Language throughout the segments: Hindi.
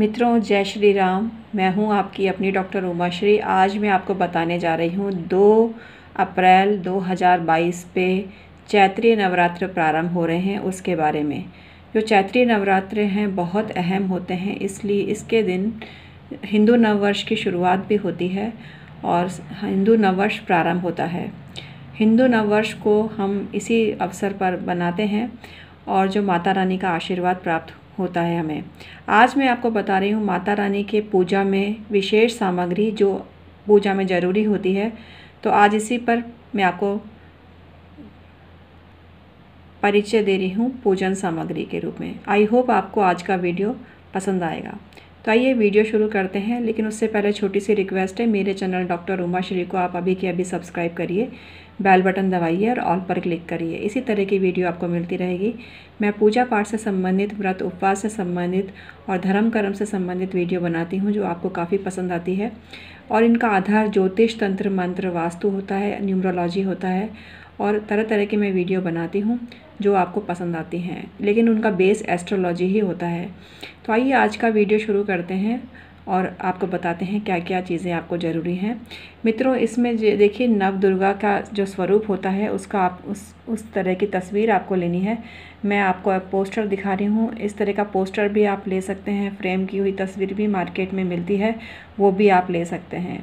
मित्रों जय श्री राम मैं हूं आपकी अपनी डॉक्टर उमाश्री आज मैं आपको बताने जा रही हूं 2 अप्रैल 2022 पे चैत्रीय नवरात्र प्रारंभ हो रहे हैं उसके बारे में जो चैत्रीय नवरात्र हैं बहुत अहम होते हैं इसलिए इसके दिन हिंदू नववर्ष की शुरुआत भी होती है और हिंदू नववर्ष प्रारंभ होता है हिंदू नववर्ष को हम इसी अवसर पर बनाते हैं और जो माता रानी का आशीर्वाद प्राप्त होता है हमें आज मैं आपको बता रही हूँ माता रानी के पूजा में विशेष सामग्री जो पूजा में ज़रूरी होती है तो आज इसी पर मैं आपको परिचय दे रही हूँ पूजन सामग्री के रूप में आई होप आपको आज का वीडियो पसंद आएगा तो आइए वीडियो शुरू करते हैं लेकिन उससे पहले छोटी सी रिक्वेस्ट है मेरे चैनल डॉक्टर उमा श्री को आप अभी के अभी सब्सक्राइब करिए बेल बटन दबाइए और ऑल पर क्लिक करिए इसी तरह की वीडियो आपको मिलती रहेगी मैं पूजा पाठ से संबंधित व्रत उपवास से संबंधित और धर्म कर्म से संबंधित वीडियो बनाती हूँ जो आपको काफ़ी पसंद आती है और इनका आधार ज्योतिष तंत्र मंत्र वास्तु होता है न्यूमरोलॉजी होता है और तरह तरह की मैं वीडियो बनाती हूँ जो आपको पसंद आती हैं लेकिन उनका बेस एस्ट्रोलॉजी ही होता है तो आइए आज का वीडियो शुरू करते हैं और आपको बताते हैं क्या क्या चीज़ें आपको ज़रूरी हैं मित्रों इसमें देखिए नव दुर्गा का जो स्वरूप होता है उसका आप उस उस तरह की तस्वीर आपको लेनी है मैं आपको पोस्टर दिखा रही हूँ इस तरह का पोस्टर भी आप ले सकते हैं फ्रेम की हुई तस्वीर भी मार्केट में मिलती है वो भी आप ले सकते हैं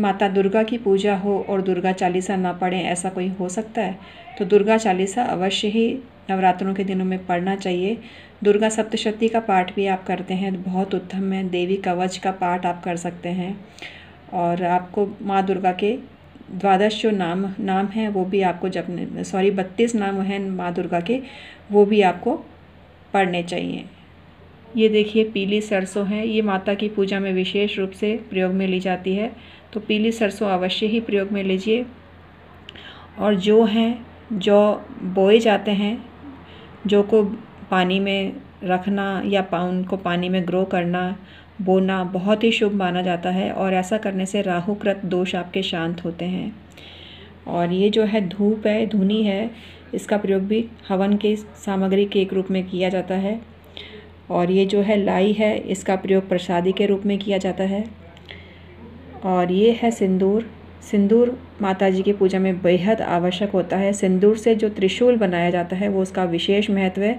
माता दुर्गा की पूजा हो और दुर्गा चालीसा ना पढ़ें ऐसा कोई हो सकता है तो दुर्गा चालीसा अवश्य ही नवरात्रों के दिनों में पढ़ना चाहिए दुर्गा सप्तशती का पाठ भी आप करते हैं बहुत उत्तम है देवी कवच का पाठ आप कर सकते हैं और आपको माँ दुर्गा के द्वादश जो नाम नाम हैं वो भी आपको जब सॉरी बत्तीस नाम हैं माँ दुर्गा के वो भी आपको पढ़ने चाहिए ये देखिए पीली सरसों है ये माता की पूजा में विशेष रूप से प्रयोग में ली जाती है तो पीली सरसों अवश्य ही प्रयोग में लीजिए और जो हैं जो बोए जाते हैं जो को पानी में रखना या उनको पानी में ग्रो करना बोना बहुत ही शुभ माना जाता है और ऐसा करने से राहुकृत दोष आपके शांत होते हैं और ये जो है धूप है धुनी है इसका प्रयोग भी हवन के सामग्री के एक रूप में किया जाता है और ये जो है लाई है इसका प्रयोग प्रसादी के रूप में किया जाता है और ये है सिंदूर सिंदूर माता जी की पूजा में बेहद आवश्यक होता है सिंदूर से जो त्रिशूल बनाया जाता है वो उसका विशेष महत्व है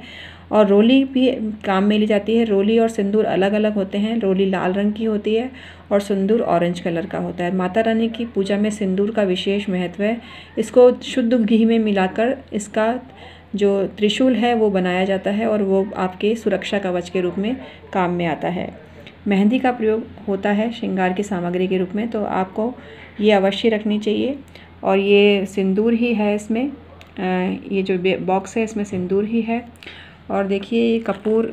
और रोली भी काम में ली जाती है रोली और सिंदूर अलग अलग होते हैं रोली लाल रंग की होती है और सिंदूर ऑरेंज कलर का होता है माता रानी की पूजा में सिंदूर का विशेष महत्व है इसको शुद्ध घी में मिलाकर इसका जो त्रिशूल है वो बनाया जाता है और वो आपके सुरक्षा कवच के रूप में काम में आता है मेहंदी का प्रयोग होता है श्रृंगार की सामग्री के रूप में तो आपको ये अवश्य रखनी चाहिए और ये सिंदूर ही है इसमें ये जो बॉक्स है इसमें सिंदूर ही है और देखिए ये कपूर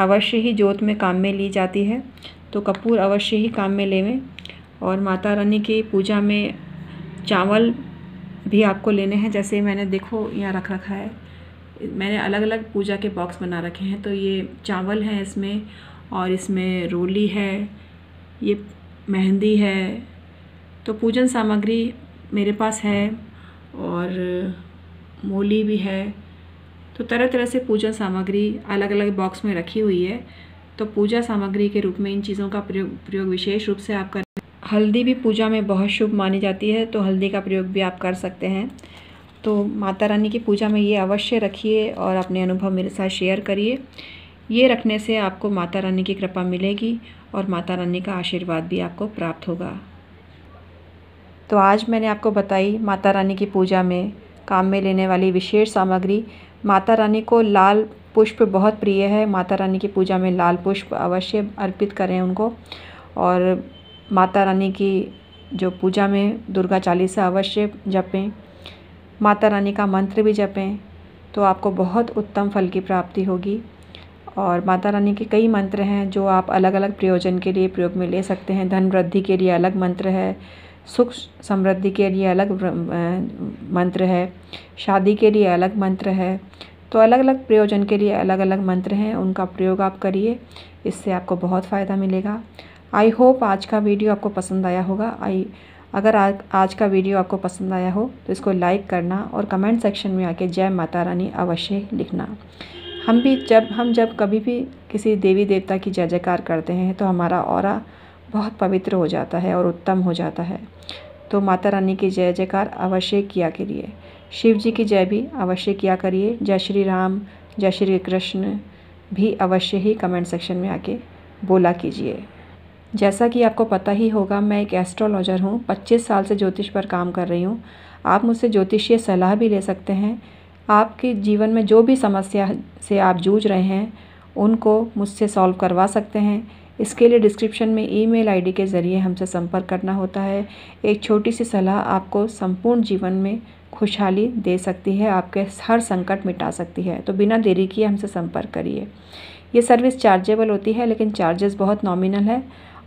अवश्य ही जोत में काम में ली जाती है तो कपूर अवश्य ही काम में लेवें और माता रानी की पूजा में चावल भी आपको लेने हैं जैसे मैंने देखो यहाँ रख रखा है मैंने अलग अलग पूजा के बॉक्स बना रखे हैं तो ये चावल हैं इसमें और इसमें रोली है ये मेहंदी है तो पूजन सामग्री मेरे पास है और मोली भी है तो तरह तरह से पूजन सामग्री अलग अलग बॉक्स में रखी हुई है तो पूजा सामग्री के रूप में इन चीज़ों का प्रयोग प्रयोग विशेष रूप से आप कर हल्दी भी पूजा में बहुत शुभ मानी जाती है तो हल्दी का प्रयोग भी आप कर सकते हैं तो माता रानी की पूजा में ये अवश्य रखिए और अपने अनुभव मेरे साथ शेयर करिए ये रखने से आपको माता रानी की कृपा मिलेगी और माता रानी का आशीर्वाद भी आपको प्राप्त होगा तो आज मैंने आपको बताई माता रानी की पूजा में काम में लेने वाली विशेष सामग्री माता रानी को लाल पुष्प बहुत प्रिय है माता रानी की पूजा में लाल पुष्प अवश्य अर्पित करें उनको और माता रानी की जो पूजा में दुर्गा चालीसा अवश्य जपें माता रानी का मंत्र भी जपें तो आपको बहुत उत्तम फल की प्राप्ति होगी और माता रानी के कई मंत्र हैं जो आप अलग अलग प्रयोजन के लिए प्रयोग में ले सकते हैं धन वृद्धि के लिए अलग मंत्र है सुख समृद्धि के लिए अलग मंत्र है शादी के लिए अलग मंत्र है तो अलग अलग प्रयोजन के लिए अलग अलग मंत्र हैं उनका प्रयोग आप करिए इससे आपको बहुत फ़ायदा मिलेगा आई होप आज का वीडियो आपको पसंद आया होगा आई अगर आ, आज का वीडियो आपको पसंद आया हो तो इसको लाइक करना और कमेंट सेक्शन में आके जय माता रानी अवश्य लिखना हम भी जब हम जब कभी भी किसी देवी देवता की जय जयकार करते हैं तो हमारा और बहुत पवित्र हो जाता है और उत्तम हो जाता है तो माता रानी की जय जयकार अवश्य किया करिए शिव जी की जय भी अवश्य किया करिए जय श्री राम जय श्री कृष्ण भी अवश्य ही कमेंट सेक्शन में आके बोला कीजिए जैसा कि आपको पता ही होगा मैं एक एस्ट्रोलॉजर हूँ 25 साल से ज्योतिष पर काम कर रही हूँ आप मुझसे ज्योतिषीय सलाह भी ले सकते हैं आपके जीवन में जो भी समस्या से आप जूझ रहे हैं उनको मुझसे सॉल्व करवा सकते हैं इसके लिए डिस्क्रिप्शन में ईमेल आईडी के ज़रिए हमसे संपर्क करना होता है एक छोटी सी सलाह आपको संपूर्ण जीवन में खुशहाली दे सकती है आपके हर संकट मिटा सकती है तो बिना देरी किए हमसे संपर्क करिए ये सर्विस चार्जेबल होती है लेकिन चार्जेस बहुत नॉमिनल है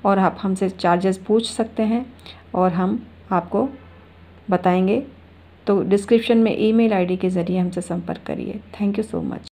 और आप हमसे चार्जेस पूछ सकते हैं और हम आपको बताएंगे तो डिस्क्रिप्शन में ईमेल आईडी के ज़रिए हमसे संपर्क करिए थैंक यू सो मच